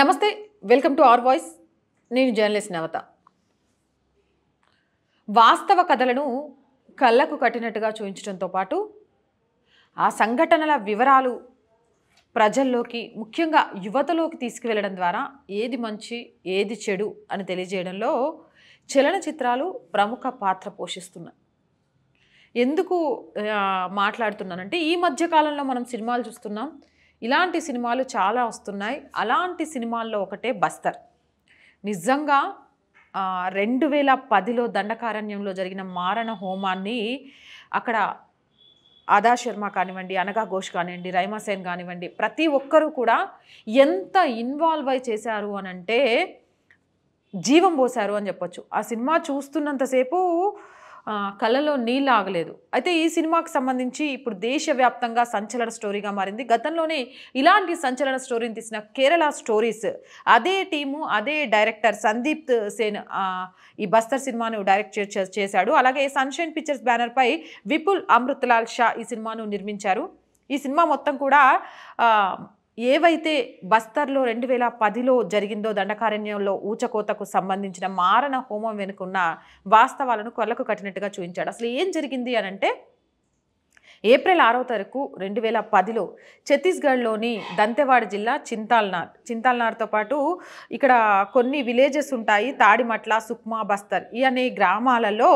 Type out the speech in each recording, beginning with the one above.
నమస్తే welcome to R voice నేను journalist Navata వాస్తవ కథలను కళ్ళకు కట్టినట్టుగా చూపించడంతో పాటు ఆ సంఘటనల వివరాలు ప్రజల్లోకి ముఖ్యంగా యువతలోకి తీసుకువెళ్ళడం ద్వారా ఏది మంచి ఏది చెడు అని తెలియజేయడంలో చలనచిత్రాలు ప్రముఖ పాత్ర పోషిస్తున్నాయి ఎందుకు మాట్లాడుతున్నానంటే ఈ మధ్యకాలంలో మనం సినిమాలు చూస్తున్నాం ఇలాంటి సినిమాలు చాలా వస్తున్నాయి అలాంటి సినిమాల్లో ఒకటే బస్తర్ నిజంగా రెండు వేల పదిలో దండకారణ్యంలో జరిగిన మారణ హోమాన్ని అక్కడ ఆదా శర్మ కానివ్వండి అనగా ఘోష్ కానివ్వండి రైమాసేన్ కానివ్వండి ప్రతి ఒక్కరూ కూడా ఎంత ఇన్వాల్వ్ అయి చేశారు అని అంటే జీవం పోశారు అని చెప్పొచ్చు ఆ సినిమా చూస్తున్నంతసేపు కళలో నీళ్ళు ఆగలేదు అయితే ఈ సినిమాకు సంబంధించి ఇప్పుడు దేశవ్యాప్తంగా సంచలన స్టోరీగా మారింది గతంలోనే ఇలాంటి సంచలన స్టోరీని తీసిన కేరళ స్టోరీస్ అదే టీము అదే డైరెక్టర్ సందీప్ సేన్ ఈ బస్తర్ సినిమాను డైరెక్ట్ చేశాడు అలాగే సన్షైన్ పిక్చర్స్ బ్యానర్పై విపుల్ అమృత్లాల్ షా ఈ సినిమాను నిర్మించారు ఈ సినిమా మొత్తం కూడా ఏవైతే బస్తర్లో రెండు వేల పదిలో జరిగిందో దండకారణ్యంలో ఊచకోతకు సంబంధించిన మారణ హోమం వెనుకున్న వాస్తవాలను కొలకు కట్టినట్టుగా చూపించాడు అసలు ఏం జరిగింది అనంటే ఏప్రిల్ ఆరో తారీఖు రెండు వేల పదిలో ఛత్తీస్గఢ్లోని దంతెవాడ జిల్లా చింతాల్నార్ చింతాల్నార్తో పాటు ఇక్కడ కొన్ని విలేజెస్ ఉంటాయి తాడిమట్ల సుక్మా బస్తర్ ఈ అనే గ్రామాలలో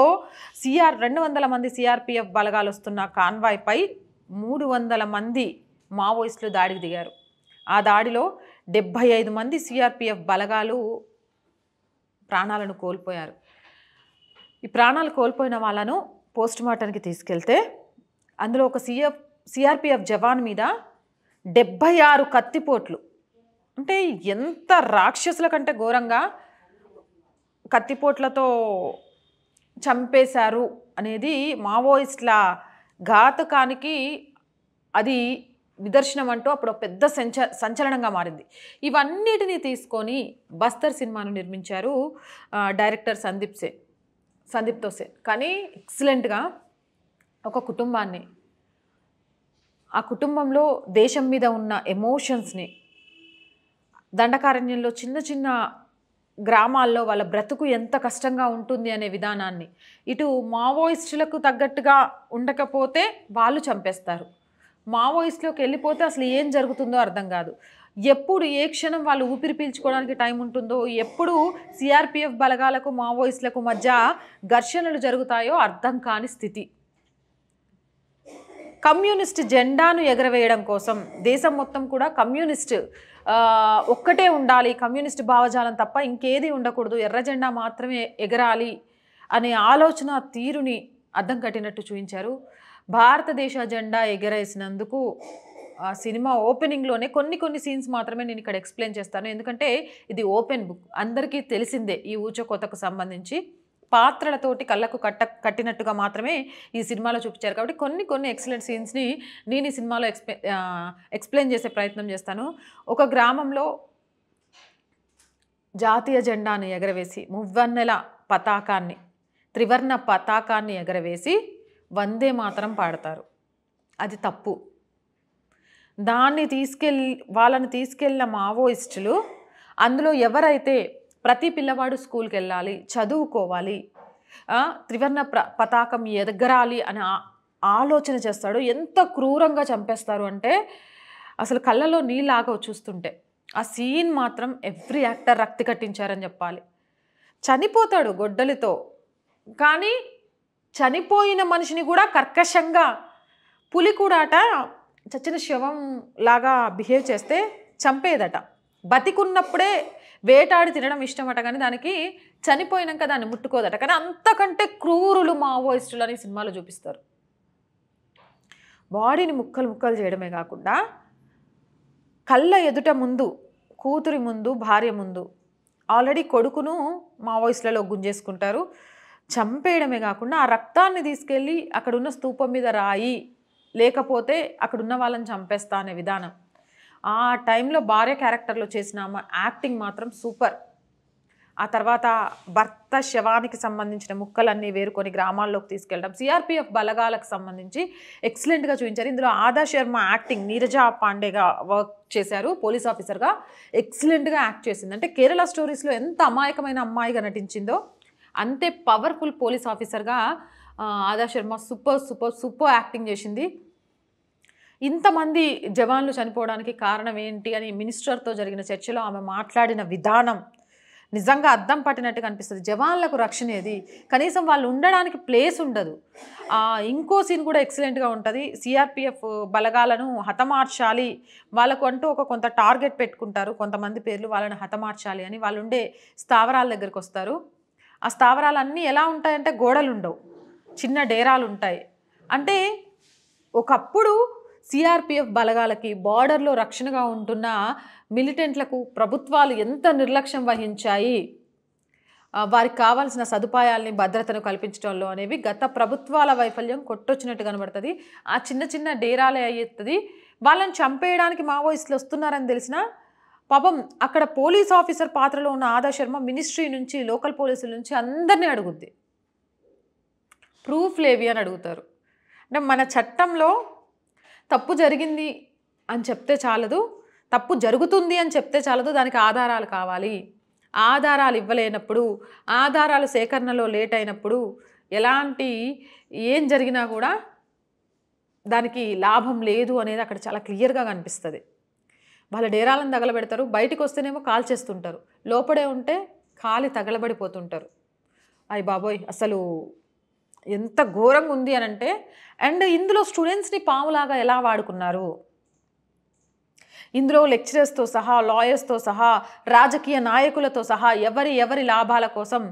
సిఆర్ రెండు వందల మంది సిఆర్పిఎఫ్ బలగాలు వస్తున్న కాన్వాయ్పై మూడు వందల మంది మావోయిస్టులు దాడికి దిగారు ఆ దాడిలో డెబ్భై ఐదు మంది సిఆర్పిఎఫ్ బలగాలు ప్రాణాలను కోల్పోయారు ఈ ప్రాణాలు కోల్పోయిన వాళ్ళను పోస్ట్ తీసుకెళ్తే అందులో ఒక సిఎఫ్ సిఆర్పిఎఫ్ జవాన్ మీద డెబ్భై ఆరు కత్తిపోట్లు అంటే ఎంత రాక్షసుల కంటే ఘోరంగా కత్తిపోట్లతో చంపేశారు అనేది మావోయిస్టుల ఘాతకానికి అది నిదర్శనం అంటూ అప్పుడు పెద్ద సంచ సంచలనంగా మారింది ఇవన్నిటినీ తీసుకొని బస్తర్ సినిమాను నిర్మించారు డైరెక్టర్ సందీప్ సేన్ సందీప్తో సేన్ కానీ ఎక్సలెంట్గా ఒక కుటుంబాన్ని ఆ కుటుంబంలో దేశం మీద ఉన్న ఎమోషన్స్ని దండకారణ్యంలో చిన్న చిన్న గ్రామాల్లో వాళ్ళ బ్రతుకు ఎంత కష్టంగా ఉంటుంది అనే విధానాన్ని ఇటు మావోయిస్టులకు తగ్గట్టుగా ఉండకపోతే వాళ్ళు చంపేస్తారు మావోయిస్టులోకి వెళ్ళిపోతే అసలు ఏం జరుగుతుందో అర్థం కాదు ఎప్పుడు ఏ క్షణం వాళ్ళు ఊపిరి పీల్చుకోవడానికి టైం ఉంటుందో ఎప్పుడు సిఆర్పిఎఫ్ బలగాలకు మావోయిస్టులకు మధ్య ఘర్షణలు జరుగుతాయో అర్థం కాని స్థితి కమ్యూనిస్ట్ జెండాను ఎగరవేయడం కోసం దేశం మొత్తం కూడా కమ్యూనిస్ట్ ఒక్కటే ఉండాలి కమ్యూనిస్ట్ భావజాలం తప్ప ఇంకేది ఉండకూడదు ఎర్ర జెండా మాత్రమే ఎగరాలి అనే ఆలోచన తీరుని అర్థం కట్టినట్టు చూపించారు భారతదేశ జెండా ఎగరేసినందుకు ఆ సినిమా ఓపెనింగ్లోనే కొన్ని కొన్ని సీన్స్ మాత్రమే నేను ఇక్కడ ఎక్స్ప్లెయిన్ చేస్తాను ఎందుకంటే ఇది ఓపెన్ బుక్ అందరికీ తెలిసిందే ఈ ఊచకోతకు సంబంధించి పాత్రలతోటి కళ్ళకు కట్ట కట్టినట్టుగా మాత్రమే ఈ సినిమాలో చూపించారు కాబట్టి కొన్ని కొన్ని ఎక్సలెంట్ సీన్స్ని నేను ఈ సినిమాలో ఎక్స్ప్లె ఎక్స్ప్లెయిన్ చేసే ప్రయత్నం చేస్తాను ఒక గ్రామంలో జాతీయ జెండాను ఎగరవేసి మువ్వన్నెల పతాకాన్ని త్రివర్ణ పతాకాన్ని ఎగరవేసి వందే మాత్రం పాడతారు అది తప్పు దాన్ని తీసుకెళ్ళి వాళ్ళని తీసుకెళ్ళిన మావోయిస్టులు అందులో ఎవరైతే ప్రతి పిల్లవాడు స్కూల్కి వెళ్ళాలి చదువుకోవాలి త్రివర్ణ ప్ర పతాకం ఎదగరాలి అని ఆలోచన చేస్తాడు ఎంత క్రూరంగా చంపేస్తారు అంటే అసలు కళ్ళలో నీళ్ళాగవు చూస్తుంటే ఆ సీన్ మాత్రం ఎవ్రీ యాక్టర్ రక్తి కట్టించారని చెప్పాలి చనిపోతాడు గొడ్డలితో కానీ చనిపోయిన మనిషిని కూడా కర్కశంగా పులి కూడాట చచ్చిన శవం లాగా బిహేవ్ చేస్తే చంపేదట బతికున్నప్పుడే వేటాడి తినడం ఇష్టం అట కానీ దానికి చనిపోయినాక దాన్ని ముట్టుకోదట కానీ అంతకంటే క్రూరులు మావోయిస్టులు అని సినిమాలో చూపిస్తారు బాడీని ముక్కలు ముక్కలు చేయడమే కాకుండా కళ్ళ ఎదుట ముందు కూతురి ముందు భార్య ముందు ఆల్రెడీ కొడుకును మావోయిస్టులలో గుంజేసుకుంటారు చంపేయడమే కాకుండా ఆ రక్తాన్ని తీసుకెళ్ళి అక్కడున్న స్తూపం మీద రాయి లేకపోతే అక్కడున్న వాళ్ళని చంపేస్తా అనే విధానం ఆ టైంలో భార్య క్యారెక్టర్లో చేసిన యాక్టింగ్ మాత్రం సూపర్ ఆ తర్వాత భర్త శవానికి సంబంధించిన ముక్కలన్నీ వేరుకొని గ్రామాల్లోకి తీసుకెళ్ళడం సిఆర్పిఎఫ్ బలగాలకు సంబంధించి ఎక్సలెంట్గా చూపించారు ఇందులో ఆదా శర్మ యాక్టింగ్ నీరజ పాండేగా వర్క్ చేశారు పోలీస్ ఆఫీసర్గా ఎక్సలెంట్గా యాక్ట్ చేసింది అంటే కేరళ స్టోరీస్లో ఎంత అమాయకమైన అమ్మాయిగా నటించిందో అంతే పవర్ఫుల్ పోలీస్ ఆఫీసర్గా Adah Sharma super super super acting చేసింది ఇంతమంది జవాన్లు చనిపోవడానికి కారణం ఏంటి అని మినిస్టర్తో జరిగిన చర్చలో ఆమె మాట్లాడిన విధానం నిజంగా అద్దం పట్టినట్టుగా అనిపిస్తుంది జవాన్లకు రక్షణ ఏది కనీసం వాళ్ళు ఉండడానికి ప్లేస్ ఉండదు ఇంకో సీన్ కూడా ఎక్సలెంట్గా ఉంటుంది సిఆర్పిఎఫ్ బలగాలను హతమార్చాలి వాళ్ళకు అంటూ ఒక కొంత టార్గెట్ పెట్టుకుంటారు కొంతమంది పేర్లు వాళ్ళని హతమార్చాలి అని వాళ్ళు ఉండే స్థావరాల దగ్గరికి వస్తారు ఆ స్థావరాలన్నీ ఎలా ఉంటాయంటే గోడలు ఉండవు చిన్న డేరాలు ఉంటాయి అంటే ఒకప్పుడు సిఆర్పిఎఫ్ బలగాలకి బార్డర్లో రక్షణగా ఉంటున్న మిలిటెంట్లకు ప్రభుత్వాలు ఎంత నిర్లక్ష్యం వహించాయి వారికి కావాల్సిన సదుపాయాల్ని భద్రతను కల్పించడంలో అనేవి గత ప్రభుత్వాల వైఫల్యం కొట్టొచ్చినట్టు కనబడుతుంది ఆ చిన్న చిన్న డేరాలే అయ్యేస్తుంది వాళ్ళని చంపేయడానికి మావోయిస్టులు వస్తున్నారని తెలిసినా పాపం అక్కడ పోలీస్ ఆఫీసర్ పాత్రలో ఉన్న ఆదా శర్మ మినిస్ట్రీ నుంచి లోకల్ పోలీసుల నుంచి అందరినీ అడుగుద్ది ప్రూఫ్ లేవి అని అడుగుతారు అంటే మన చట్టంలో తప్పు జరిగింది అని చెప్తే చాలదు తప్పు జరుగుతుంది అని చెప్తే చాలదు దానికి ఆధారాలు కావాలి ఆధారాలు ఇవ్వలేనప్పుడు ఆధారాలు సేకరణలో లేట్ అయినప్పుడు ఎలాంటి ఏం జరిగినా కూడా దానికి లాభం లేదు అనేది అక్కడ చాలా క్లియర్గా కనిపిస్తుంది వాళ్ళ డేరాలను తగలబెడతారు బయటకు వస్తేనేమో కాల్ చేస్తుంటారు లోపడే ఉంటే కాలి తగలబడిపోతుంటారు అయ్యి బాబోయ్ అసలు ఎంత ఘోరంగా ఉంది అని అంటే అండ్ ఇందులో స్టూడెంట్స్ని పాములాగా ఎలా వాడుకున్నారు ఇందులో లెక్చరర్స్తో సహా లాయర్స్తో సహా రాజకీయ నాయకులతో సహా ఎవరి ఎవరి లాభాల కోసం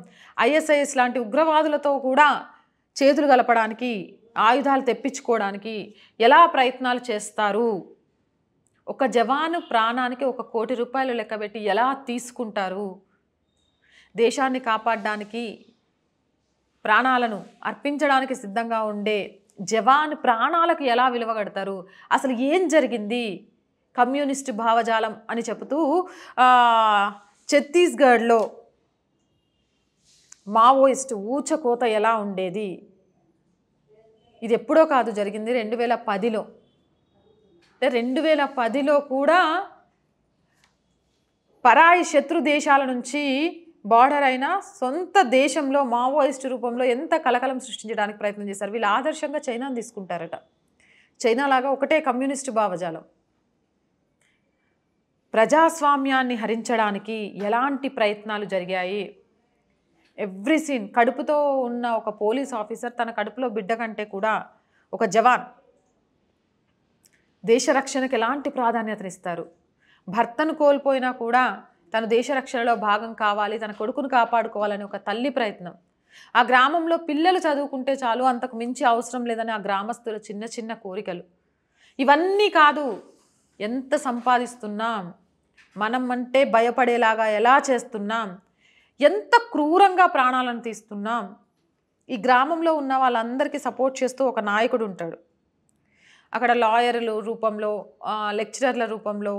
ఐఎస్ఐఎస్ లాంటి ఉగ్రవాదులతో కూడా చేతులు కలపడానికి ఆయుధాలు తెప్పించుకోవడానికి ఎలా ప్రయత్నాలు చేస్తారు ఒక జవాను ప్రాణానికి ఒక కోటి రూపాయలు లెక్కబెట్టి ఎలా తీసుకుంటారు దేశాన్ని కాపాడడానికి ప్రాణాలను అర్పించడానికి సిద్ధంగా ఉండే జవాన్ ప్రాణాలకు ఎలా విలువగడతారు అసలు ఏం జరిగింది కమ్యూనిస్టు భావజాలం అని చెబుతూ ఛత్తీస్గఢ్లో మావోయిస్టు ఊచకోత ఎలా ఉండేది ఇది ఎప్పుడో కాదు జరిగింది రెండు వేల పదిలో అంటే రెండు వేల పదిలో కూడా పరాయి శత్రు దేశాల నుంచి బార్డర్ అయిన సొంత దేశంలో మావోయిస్టు రూపంలో ఎంత కలకలం సృష్టించడానికి ప్రయత్నం చేశారు వీళ్ళు ఆదర్శంగా చైనాను తీసుకుంటారట చైనా లాగా ఒకటే కమ్యూనిస్టు భావజాలం ప్రజాస్వామ్యాన్ని హరించడానికి ఎలాంటి ప్రయత్నాలు జరిగాయి ఎవ్రీ సీన్ కడుపుతో ఉన్న ఒక పోలీస్ ఆఫీసర్ తన కడుపులో బిడ్డ కంటే కూడా ఒక జవాన్ దేశ రక్షణకు ఎలాంటి ప్రాధాన్యతనిస్తారు భర్తను కోల్పోయినా కూడా తను దేశ రక్షణలో భాగం కావాలి తన కొడుకును కాపాడుకోవాలని ఒక తల్లి ప్రయత్నం ఆ గ్రామంలో పిల్లలు చదువుకుంటే చాలు అంతకు మించి అవసరం లేదని ఆ గ్రామస్తుల చిన్న చిన్న కోరికలు ఇవన్నీ కాదు ఎంత సంపాదిస్తున్నాం మనం అంటే భయపడేలాగా ఎలా చేస్తున్నాం ఎంత క్రూరంగా ప్రాణాలను తీస్తున్నాం ఈ గ్రామంలో ఉన్న వాళ్ళందరికీ సపోర్ట్ చేస్తూ ఒక నాయకుడు ఉంటాడు అక్కడ లాయర్ల రూపంలో లెక్చరర్ల రూపంలో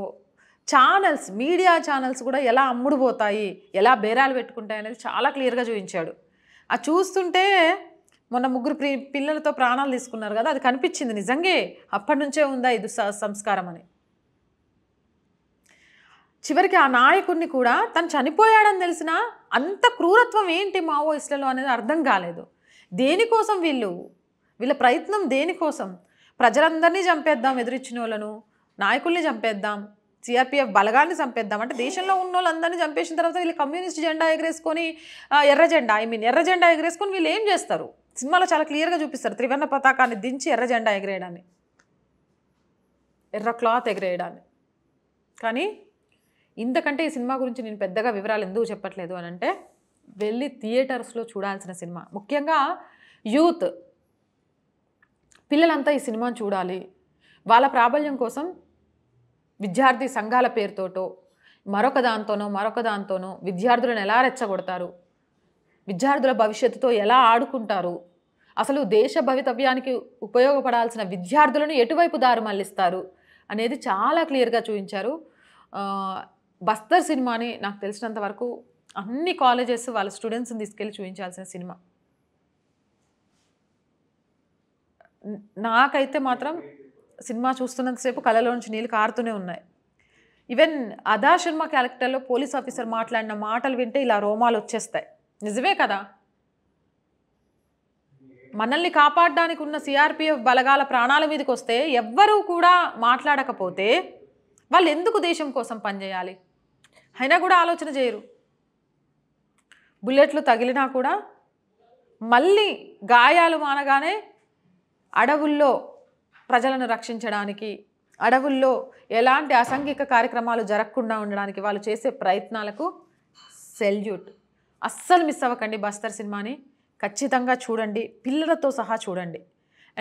ఛానల్స్ మీడియా ఛానల్స్ కూడా ఎలా అమ్ముడుపోతాయి ఎలా బేరాలు పెట్టుకుంటాయి అనేది చాలా క్లియర్గా చూపించాడు ఆ చూస్తుంటే మొన్న ముగ్గురు పిల్లలతో ప్రాణాలు తీసుకున్నారు కదా అది కనిపించింది నిజంగే అప్పటి నుంచే ఉందా ఇది సంస్కారం అని చివరికి ఆ నాయకుడిని కూడా తను చనిపోయాడని తెలిసిన అంత క్రూరత్వం ఏంటి మావోయిస్టులలో అనేది అర్థం కాలేదు దేనికోసం వీళ్ళు వీళ్ళ ప్రయత్నం దేనికోసం ప్రజలందరినీ చంపేద్దాం ఎదురిచ్చిన వాళ్ళను నాయకుల్ని చంపేద్దాం సిఆర్పిఎఫ్ బలగాన్ని చంపేద్దాం అంటే దేశంలో ఉన్న వాళ్ళందరినీ చంపేసిన తర్వాత వీళ్ళు కమ్యూనిస్ట్ జెండా ఎగరేసుకొని ఎర్ర జెండా ఐ మీన్ ఎర్ర జెండా ఎగరేసుకొని వీళ్ళు ఏం చేస్తారు సినిమాలో చాలా క్లియర్గా చూపిస్తారు త్రివర్ణ పతాకాన్ని దించి ఎర్ర జెండా ఎగరేయడాన్ని ఎర్ర క్లాత్ ఎగరేయడాన్ని కానీ ఇంతకంటే ఈ సినిమా గురించి నేను పెద్దగా వివరాలు ఎందుకు చెప్పట్లేదు అని అంటే వెళ్ళి థియేటర్స్లో చూడాల్సిన సినిమా ముఖ్యంగా యూత్ పిల్లలంతా ఈ సినిమాను చూడాలి వాళ్ళ ప్రాబల్యం కోసం విద్యార్థి సంఘాల పేరుతోటో మరొక దాంతోనో మరొక దాంతోనో విద్యార్థులను ఎలా రెచ్చగొడతారు విద్యార్థుల భవిష్యత్తుతో ఎలా ఆడుకుంటారు అసలు దేశ భవితవ్యానికి ఉపయోగపడాల్సిన విద్యార్థులను ఎటువైపు దారి మళ్ళిస్తారు అనేది చాలా క్లియర్గా చూపించారు బస్తర్ సినిమాని నాకు తెలిసినంత వరకు అన్ని కాలేజెస్ వాళ్ళ స్టూడెంట్స్ని తీసుకెళ్ళి చూపించాల్సిన సినిమా నాకైతే మాత్రం సినిమా చూస్తున్నంతసేపు కళలోంచి నీళ్ళు కారుతూనే ఉన్నాయి ఈవెన్ అదా శర్మ క్యారెక్టర్లో పోలీస్ ఆఫీసర్ మాట్లాడిన మాటలు వింటే ఇలా రోమాలు వచ్చేస్తాయి నిజమే కదా మనల్ని కాపాడడానికి ఉన్న సిఆర్పిఎఫ్ బలగాల ప్రాణాల మీదకి వస్తే ఎవ్వరూ కూడా మాట్లాడకపోతే వాళ్ళు ఎందుకు దేశం కోసం పనిచేయాలి అయినా కూడా ఆలోచన చేయరు బుల్లెట్లు తగిలినా కూడా మళ్ళీ గాయాలు మానగానే అడవుల్లో ప్రజలను రక్షించడానికి అడవుల్లో ఎలాంటి అసాంఘిక కార్యక్రమాలు జరగకుండా ఉండడానికి వాళ్ళు చేసే ప్రయత్నాలకు సెల్యూట్ అస్సలు మిస్ అవ్వకండి బస్తర్ సినిమాని ఖచ్చితంగా చూడండి పిల్లలతో సహా చూడండి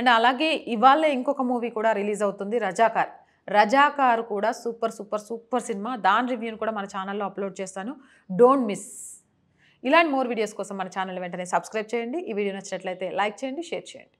అండ్ అలాగే ఇవాళ ఇంకొక మూవీ కూడా రిలీజ్ అవుతుంది రజాకార్ రజాకార్ కూడా సూపర్ సూపర్ సూపర్ సినిమా దాని రివ్యూని కూడా మన ఛానల్లో అప్లోడ్ చేస్తాను డోంట్ మిస్ ఇలాంటి మోర్ వీడియోస్ కోసం మన ఛానల్ వెంటనే సబ్స్క్రైబ్ చేయండి ఈ వీడియో నచ్చినట్లయితే లైక్ చేయండి షేర్ చేయండి